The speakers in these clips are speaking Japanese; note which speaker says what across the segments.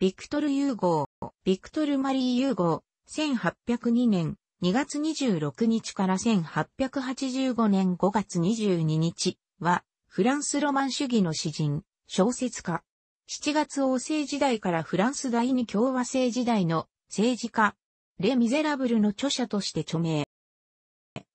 Speaker 1: ビクトル・ユーゴー、ビクトル・マリー・ユーゴー、1802年2月26日から1885年5月22日は、フランスロマン主義の詩人、小説家。7月王政時代からフランス第二共和政時代の政治家、レ・ミゼラブルの著者として著名。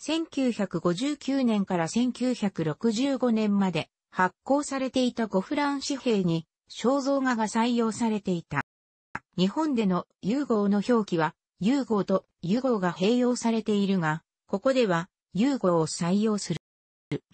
Speaker 1: 1959年から1965年まで発行されていた5フラン紙幣に肖像画が採用されていた。日本での融合の表記は、融合と融合が併用されているが、ここでは融合を採用する。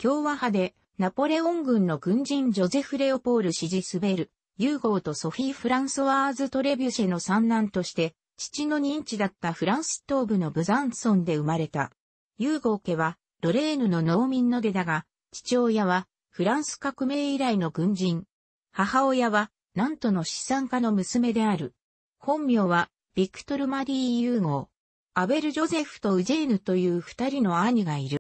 Speaker 1: 共和派でナポレオン軍の軍人ジョゼフ・レオポール・シジスベル、融合とソフィー・フランソワーズ・トレビュシェの三男として、父の認知だったフランス東部のブザンソンで生まれた。融合家はロレーヌの農民の出だが、父親はフランス革命以来の軍人、母親は、なんとの資産家の娘である。本名は、ビクトル・マリー・ユーゴー。アベル・ジョゼフとウジェーヌという二人の兄がいる。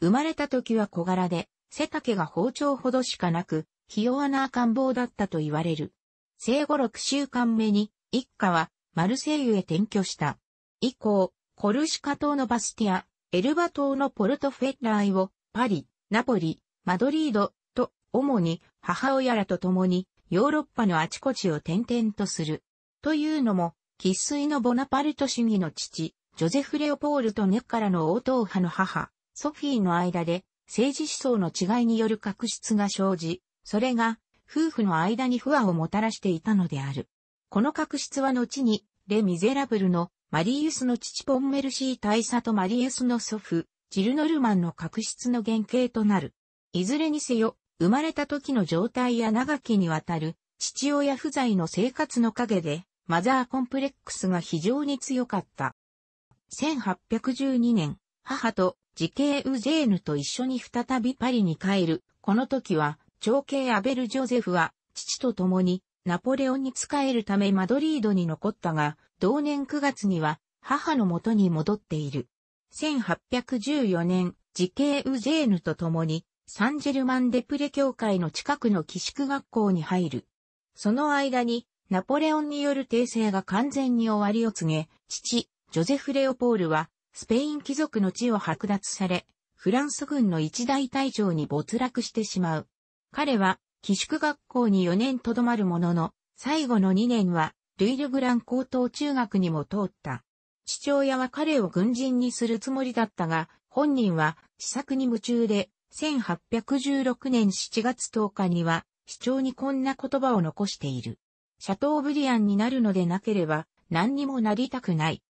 Speaker 1: 生まれた時は小柄で、背丈が包丁ほどしかなく、ひ弱な赤ん坊だったと言われる。生後6週間目に、一家は、マルセイユへ転居した。以降、コルシカ島のバスティア、エルバ島のポルトフェッライを、パリ、ナポリ、マドリードと、主に母親らと共にヨーロッパのあちこちを転々とする。というのも、喫水のボナパルト主義の父、ジョゼフ・レオポールとネッカラの応答派の母、ソフィーの間で政治思想の違いによる確執が生じ、それが夫婦の間に不和をもたらしていたのである。この確執は後に、レ・ミゼラブルのマリウスの父ポンメルシー大佐とマリエスの祖父、ジルノルマンの確執の原型となる。いずれにせよ、生まれた時の状態や長きにわたる父親不在の生活の陰で、マザーコンプレックスが非常に強かった。1812年、母と時系ウジェーヌと一緒に再びパリに帰る。この時は、長兄アベル・ジョゼフは、父と共に、ナポレオンに仕えるためマドリードに残ったが、同年9月には、母の元に戻っている。1814年、時系ウジェーヌと共に、サンジェルマンデプレ教会の近くの寄宿学校に入る。その間に、ナポレオンによる訂正が完全に終わりを告げ、父、ジョゼフ・レオポールは、スペイン貴族の地を剥奪され、フランス軍の一大隊長に没落してしまう。彼は、寄宿学校に4年とどまるものの、最後の2年は、ルイルグラン高等中学にも通った。父親は彼を軍人にするつもりだったが、本人は、試作に夢中で、1816年7月10日には、市長にこんな言葉を残している。シャトーブリアンになるのでなければ、何にもなりたくない。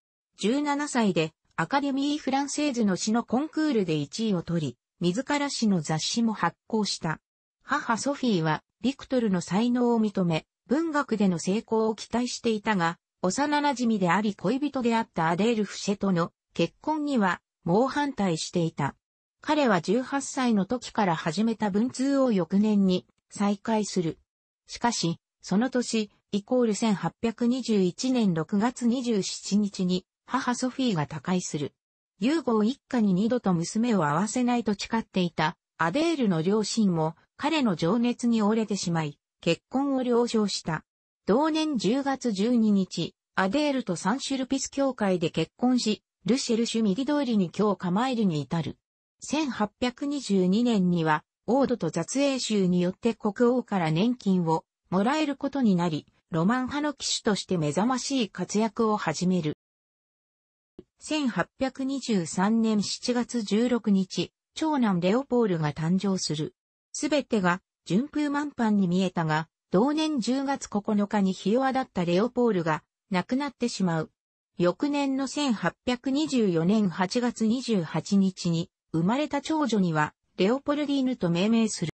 Speaker 1: 17歳で、アカデミー・フランセーズの詩のコンクールで1位を取り、自ら詩の雑誌も発行した。母ソフィーは、ビクトルの才能を認め、文学での成功を期待していたが、幼馴染であり恋人であったアデール・フシェとの結婚には、猛反対していた。彼は18歳の時から始めた文通を翌年に再開する。しかし、その年、イコール1821年6月27日に母ソフィーが他界する。ユーゴを一家に二度と娘を会わせないと誓っていたアデールの両親も彼の情熱に折れてしまい、結婚を了承した。同年10月12日、アデールとサンシュルピス教会で結婚し、ルシェルシュミ通りに今日構えるに至る。1822年には、王土と雑英州によって国王から年金をもらえることになり、ロマン派の騎手として目覚ましい活躍を始める。1823年7月16日、長男レオポールが誕生する。すべてが順風満帆に見えたが、同年10月9日に日弱だったレオポールが亡くなってしまう。翌年の1824年8月28日に生まれた長女には、レオポルディーヌと命名する。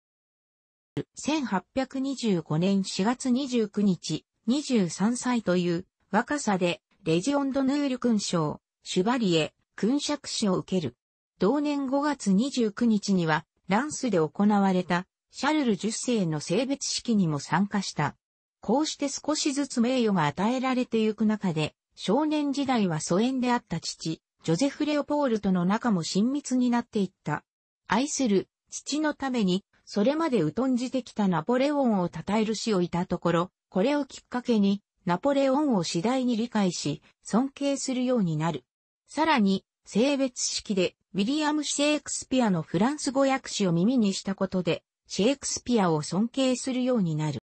Speaker 1: 1825年4月29日、23歳という若さで、レジオンドヌール勲章、シュバリエ、勲爵士を受ける。同年5月29日には、ランスで行われた、シャルル10世の性別式にも参加した。こうして少しずつ名誉が与えられてゆく中で、少年時代は疎遠であった父、ジョゼフ・レオポールとの仲も親密になっていった。愛する父のために、それまで疎んじてきたナポレオンを称える死をいたところ、これをきっかけに、ナポレオンを次第に理解し、尊敬するようになる。さらに、性別式で、ウィリアム・シェイクスピアのフランス語訳詞を耳にしたことで、シェイクスピアを尊敬するようになる。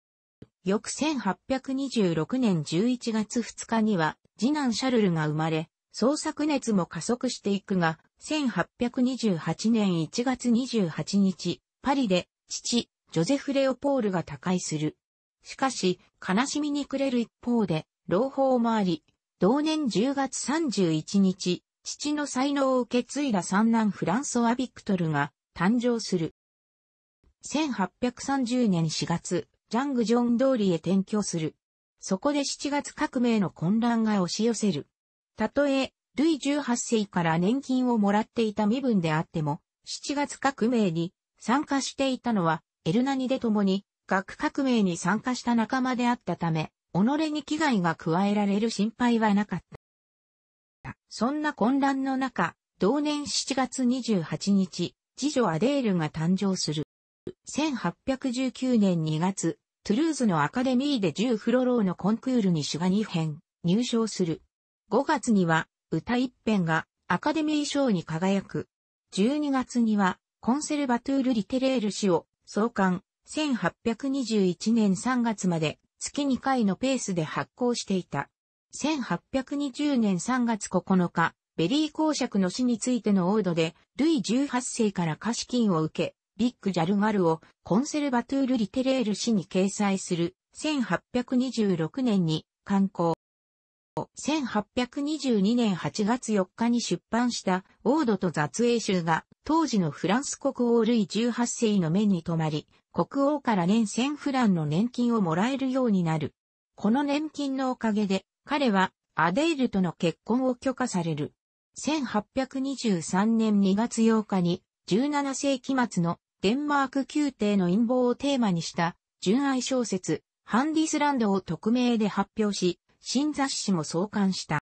Speaker 1: 翌1826年11月2日には、次男シャルルが生まれ、創作熱も加速していくが、1828年1月28日、パリで、父、ジョゼフ・レオポールが他界する。しかし、悲しみに暮れる一方で、朗報もあり、同年10月31日、父の才能を受け継いだ三男フランソワ・ビクトルが誕生する。1830年4月、ジャング・ジョン通りへ転居する。そこで7月革命の混乱が押し寄せる。たとえ、ルイ18世から年金をもらっていた身分であっても、7月革命に参加していたのは、エルナニで共に、学革命に参加した仲間であったため、己に危害が加えられる心配はなかった。そんな混乱の中、同年7月28日、次女アデールが誕生する。1819年2月、トゥルーズのアカデミーで10フロローのコンクールに主が2編、入賞する。5月には歌一編がアカデミー賞に輝く。12月にはコンセルバトゥール・リテレール氏を創刊1821年3月まで月2回のペースで発行していた。1820年3月9日、ベリー公爵の死についてのオードで、ルイ18世から貸金を受け、ビッグジャルガルをコンセルバトゥール・リテレール氏に掲載する1826年に刊行。1822年8月4日に出版した王ドと雑英集が当時のフランス国王ルイ18世の目に留まり、国王から年1000フランの年金をもらえるようになる。この年金のおかげで彼はアデールとの結婚を許可される。1823年2月8日に17世紀末のデンマーク宮廷の陰謀をテーマにした純愛小説ハンディスランドを匿名で発表し、新雑誌も創刊した。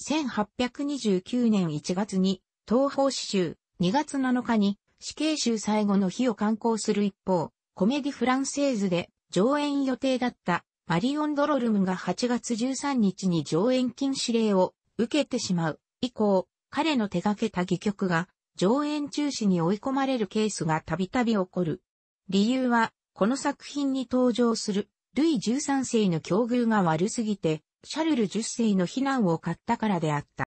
Speaker 1: 1829年1月に東方詩集、2月7日に死刑囚最後の日を刊行する一方、コメディフランセーズで上演予定だったマリオン・ドロルムが8月13日に上演禁止令を受けてしまう。以降、彼の手掛けた戯曲が上演中止に追い込まれるケースがたびたび起こる。理由は、この作品に登場するルイ13世の境遇が悪すぎて、シャルル10世の避難を買ったからであった。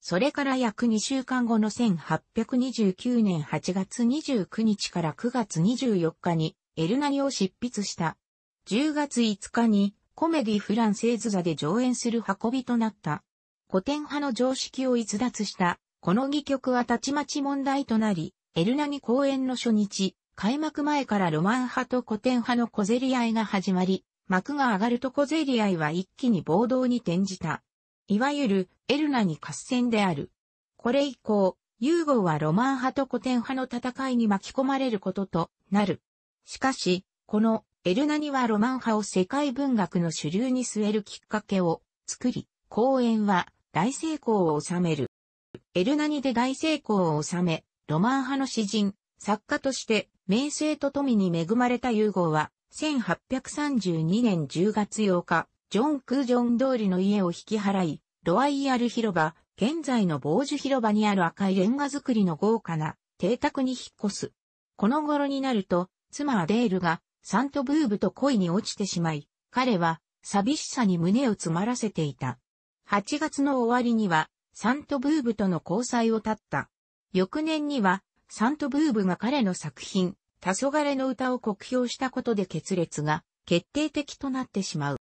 Speaker 1: それから約2週間後の1829年8月29日から9月24日にエルナニを執筆した。10月5日にコメディフランセーズ座で上演する運びとなった。古典派の常識を逸脱した、この戯曲はたちまち問題となり、エルナニ公演の初日、開幕前からロマン派と古典派の小競り合いが始まり、幕が上がると小競り合いは一気に暴動に転じた。いわゆる、エルナに合戦である。これ以降、ユーゴはロマン派と古典派の戦いに巻き込まれることとなる。しかし、このエルナにはロマン派を世界文学の主流に据えるきっかけを作り、公演は大成功を収める。エルナニで大成功を収め、ロマン派の詩人、作家として名声と富に恵まれた融合は、1832年10月8日、ジョン・クージョン通りの家を引き払い、ロワイヤル広場、現在の傍受広場にある赤いレンガ造りの豪華な邸宅に引っ越す。この頃になると、妻アデールがサントブーブと恋に落ちてしまい、彼は寂しさに胸を詰まらせていた。8月の終わりには、サントブーブとの交際を絶った。翌年には、サントブーブが彼の作品、黄昏の歌を酷評したことで決裂が決定的となってしまう。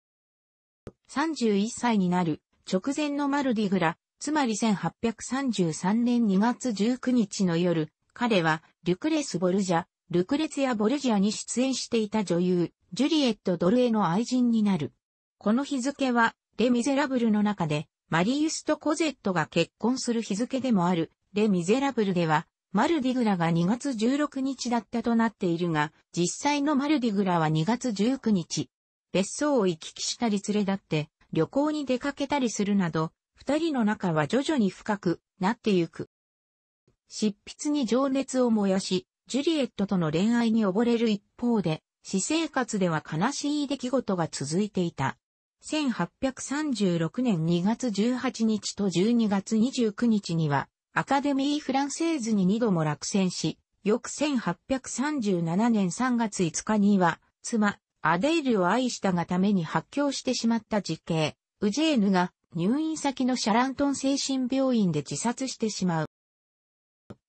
Speaker 1: 31歳になる直前のマルディグラ、つまり1833年2月19日の夜、彼はルクレス・ボルジャ、ルクレツやボルジャに出演していた女優、ジュリエット・ドルエの愛人になる。この日付は、レ・ミゼラブルの中で、マリウスとコゼットが結婚する日付でもある、レ・ミゼラブルでは、マルディグラが2月16日だったとなっているが、実際のマルディグラは2月19日。別荘を行き来したり連れ立って、旅行に出かけたりするなど、二人の仲は徐々に深くなってゆく。執筆に情熱を燃やし、ジュリエットとの恋愛に溺れる一方で、私生活では悲しい出来事が続いていた。1836年2月18日と12月29日には、アカデミー・フランセーズに2度も落選し、翌1837年3月5日には、妻、アデイルを愛したがために発狂してしまった実刑、ウジェーヌが入院先のシャラントン精神病院で自殺してしまう。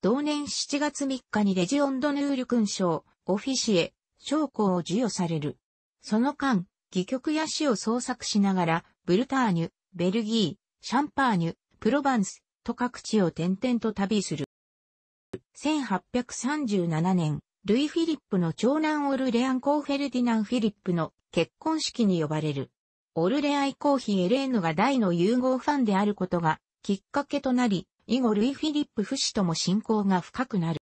Speaker 1: 同年7月3日にレジオンドヌール勲章、オフィシエ、将校を授与される。その間、戯曲や詩を創作しながら、ブルターニュ、ベルギー、シャンパーニュ、プロバンス、と各地を転々と旅する。1837年、ルイ・フィリップの長男オルレアンコー・フェルディナン・フィリップの結婚式に呼ばれる。オルレアイコーヒー・エレーヌが大の融合ファンであることがきっかけとなり、以後ルイ・フィリップ不死とも親交が深くなる。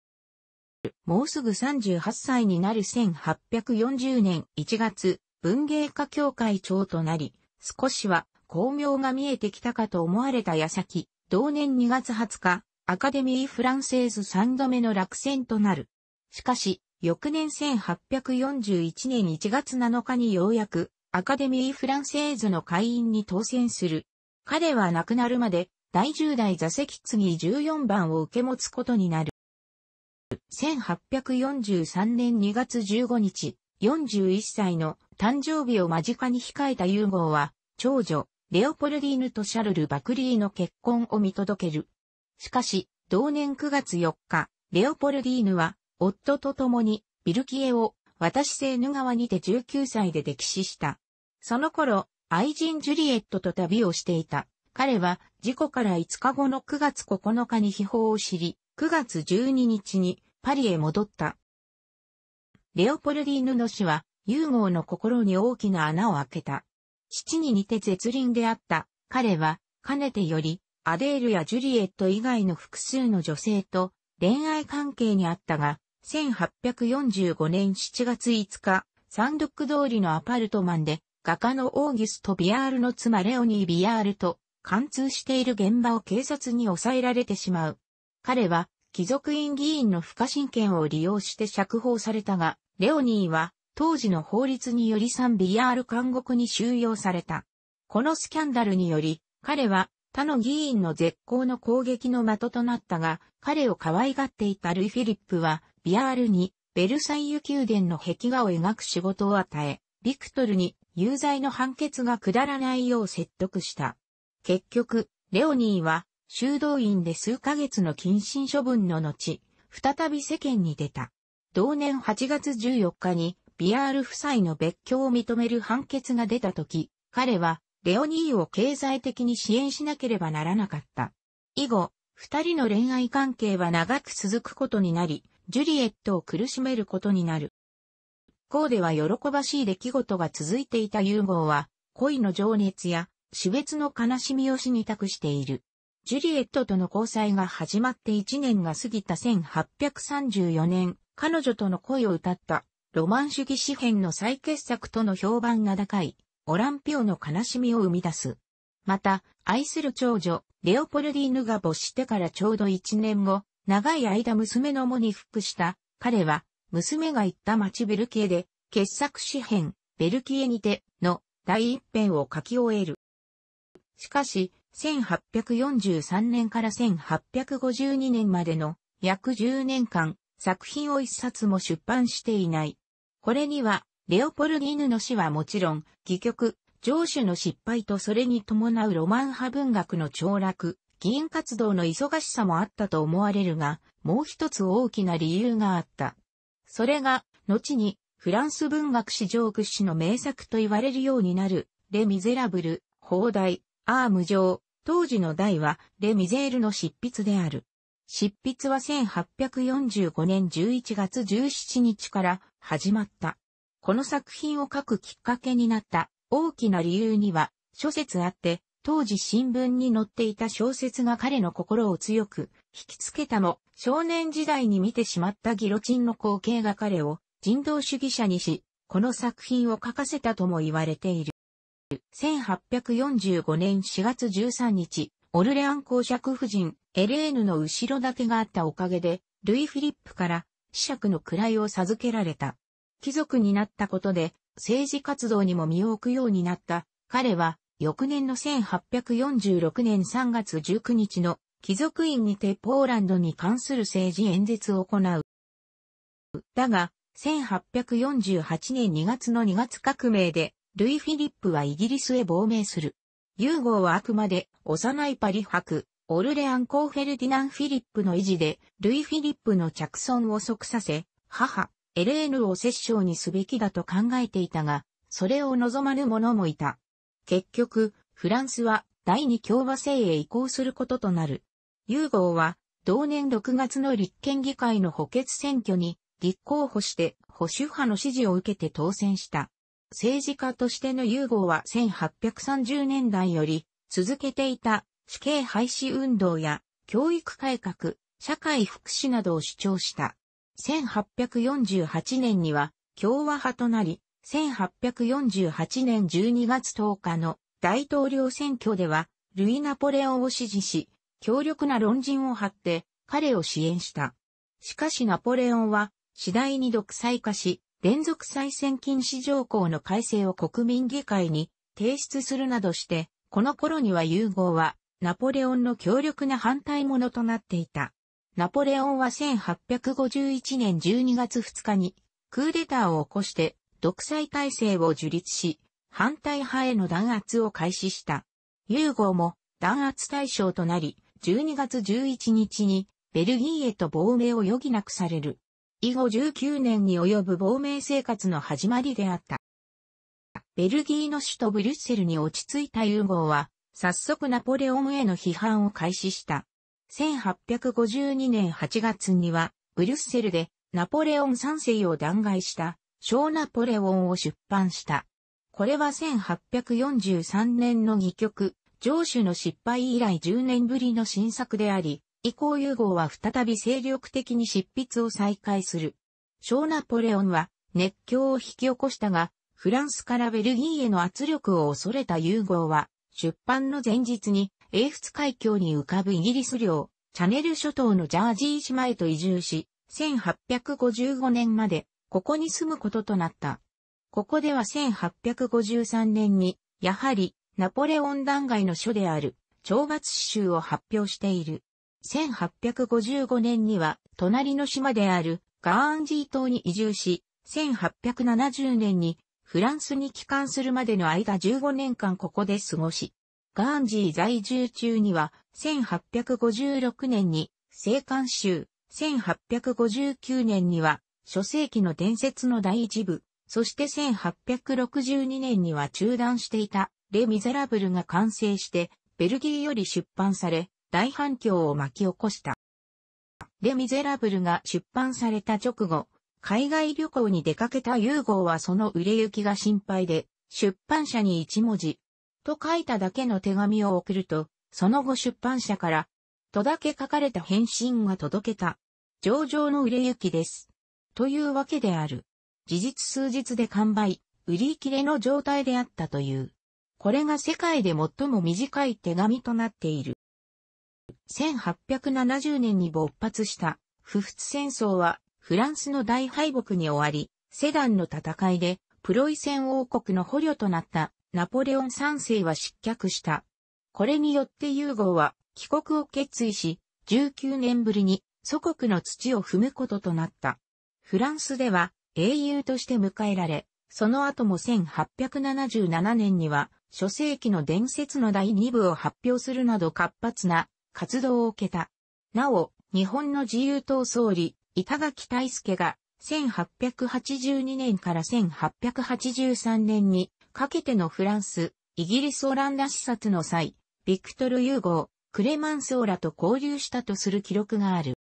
Speaker 1: もうすぐ38歳になる1840年1月、文芸家協会長となり、少しは巧妙が見えてきたかと思われた矢先、同年2月20日、アカデミー・フランセーズ3度目の落選となる。しかし、翌年1841年1月7日にようやく、アカデミー・フランセーズの会員に当選する。彼は亡くなるまで、第10代座席次14番を受け持つことになる。1843年2月15日、41歳の誕生日を間近に控えたユーは、長女、レオポルディーヌとシャルル・バクリーの結婚を見届ける。しかし、同年9月4日、レオポルディーヌは、夫と共に、ビルキエを、私セーヌ川にて19歳で溺死した。その頃、愛人ジュリエットと旅をしていた。彼は、事故から5日後の9月9日に秘宝を知り、9月12日に、パリへ戻った。レオポルディーヌの死は、ユーゴーの心に大きな穴を開けた。父に似て絶倫であった。彼は、かねてより、アデールやジュリエット以外の複数の女性と恋愛関係にあったが、1845年7月5日、サンドック通りのアパルトマンで、画家のオーギュスト・ビアールの妻レオニー・ビアールと貫通している現場を警察に抑えられてしまう。彼は、貴族院議員の不可侵権を利用して釈放されたが、レオニーは当時の法律により3ビ r ール監獄に収容された。このスキャンダルにより、彼は他の議員の絶好の攻撃の的となったが、彼を可愛がっていたルイ・フィリップは、ビアールにベルサイユ宮殿の壁画を描く仕事を与え、ビクトルに有罪の判決が下らないよう説得した。結局、レオニーは修道院で数ヶ月の謹慎処分の後、再び世間に出た。同年8月14日にビアール夫妻の別居を認める判決が出た時、彼は、レオニーを経済的に支援しなければならなかった。以後、二人の恋愛関係は長く続くことになり、ジュリエットを苦しめることになる。こうでは喜ばしい出来事が続いていた融合は、恋の情熱や死別の悲しみを死に託している。ジュリエットとの交際が始まって1年が過ぎた1834年、彼女との恋を歌ったロマン主義詩編の再傑作との評判が高い、オランピオの悲しみを生み出す。また、愛する長女、レオポルディーヌが没してからちょうど1年後、長い間娘の喪に服した、彼は、娘が行った町ベルキエで、傑作詩編、ベルキエにて、の、第一編を書き終える。しかし、1843年から1852年までの、約10年間、作品を一冊も出版していない。これには、レオポルディーヌの死はもちろん、戯曲、上手の失敗とそれに伴うロマン派文学の凋落、議員活動の忙しさもあったと思われるが、もう一つ大きな理由があった。それが、後に、フランス文学史上屈指の名作と言われるようになる、レ・ミゼラブル、砲題、アーム上、当時の題は、レ・ミゼールの執筆である。執筆は1845年11月17日から始まった。この作品を書くきっかけになった大きな理由には諸説あって、当時新聞に載っていた小説が彼の心を強く引きつけたの、少年時代に見てしまったギロチンの光景が彼を人道主義者にし、この作品を書かせたとも言われている。1845年4月13日、オルレアン公爵夫人、エレーヌの後ろ盾があったおかげで、ルイ・フィリップから子爵の位を授けられた。貴族になったことで、政治活動にも身を置くようになった。彼は、翌年の1846年3月19日の貴族院にてポーランドに関する政治演説を行う。だが、1848年2月の2月革命で、ルイ・フィリップはイギリスへ亡命する。ユーゴーはあくまで幼いパリ博、オルレアン公フェルディナン・フィリップの維持で、ルイ・フィリップの着村を即させ、母、エレーヌを摂政にすべきだと考えていたが、それを望まぬ者もいた。結局、フランスは第二共和制へ移行することとなる。ユーゴーは、同年6月の立憲議会の補欠選挙に立候補して保守派の支持を受けて当選した。政治家としての融合は1830年代より続けていた死刑廃止運動や教育改革、社会福祉などを主張した。1848年には共和派となり、1848年12月10日の大統領選挙では、ルイ・ナポレオンを支持し、強力な論陣を張って彼を支援した。しかしナポレオンは次第に独裁化し、連続再選禁止条項の改正を国民議会に提出するなどして、この頃には融合はナポレオンの強力な反対者となっていた。ナポレオンは1851年12月2日にクーデターを起こして独裁体制を樹立し、反対派への弾圧を開始した。融合も弾圧対象となり、12月11日にベルギーへと亡命を余儀なくされる。以後19年に及ぶ亡命生活の始まりであった。ベルギーの首都ブリュッセルに落ち着いたユーゴーは、早速ナポレオンへの批判を開始した。1852年8月には、ブリュッセルでナポレオン三世を弾劾した、小ナポレオンを出版した。これは1843年の戯曲、上主の失敗以来10年ぶりの新作であり、以降融合は再び精力的に執筆を再開する。小ナポレオンは熱狂を引き起こしたが、フランスからベルギーへの圧力を恐れた融合は、出版の前日に英仏海峡に浮かぶイギリス領、チャネル諸島のジャージー島へと移住し、1855年までここに住むこととなった。ここでは1853年に、やはりナポレオン弾劾の書である懲罰詩集を発表している。1855年には隣の島であるガーンジー島に移住し、1870年にフランスに帰還するまでの間15年間ここで過ごし、ガーンジー在住中には1856年に生還州、1859年には諸世紀の伝説の第一部、そして1862年には中断していたレ・ミゼラブルが完成してベルギーより出版され、大反響を巻き起こした。レ・ミゼラブルが出版された直後、海外旅行に出かけたユーゴーはその売れ行きが心配で、出版社に一文字、と書いただけの手紙を送ると、その後出版社から、とだけ書かれた返信が届けた。上々の売れ行きです。というわけである。事実数日で完売、売り切れの状態であったという。これが世界で最も短い手紙となっている。1870年に勃発した不仏戦争はフランスの大敗北に終わり、セダンの戦いでプロイセン王国の捕虜となったナポレオン3世は失脚した。これによってユーゴは帰国を決意し、19年ぶりに祖国の土を踏むこととなった。フランスでは英雄として迎えられ、その後も1877年には、諸世紀の伝説の第2部を発表するなど活発な活動を受けた。なお、日本の自由党総理、板垣大輔が、1882年から1883年にかけてのフランス、イギリスオランダ視察の際、ビクトル・ユーゴー、クレマンソーラと交流したとする記録がある。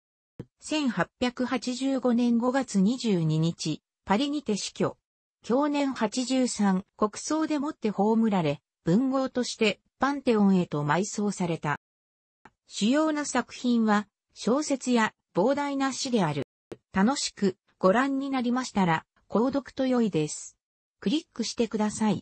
Speaker 1: 1885年5月22日、パリにて死去。去年83、国葬でもって葬られ、文豪としてパンテオンへと埋葬された。主要な作品は、小説や膨大な詩である。楽しくご覧になりましたら、購読と良いです。クリックしてください。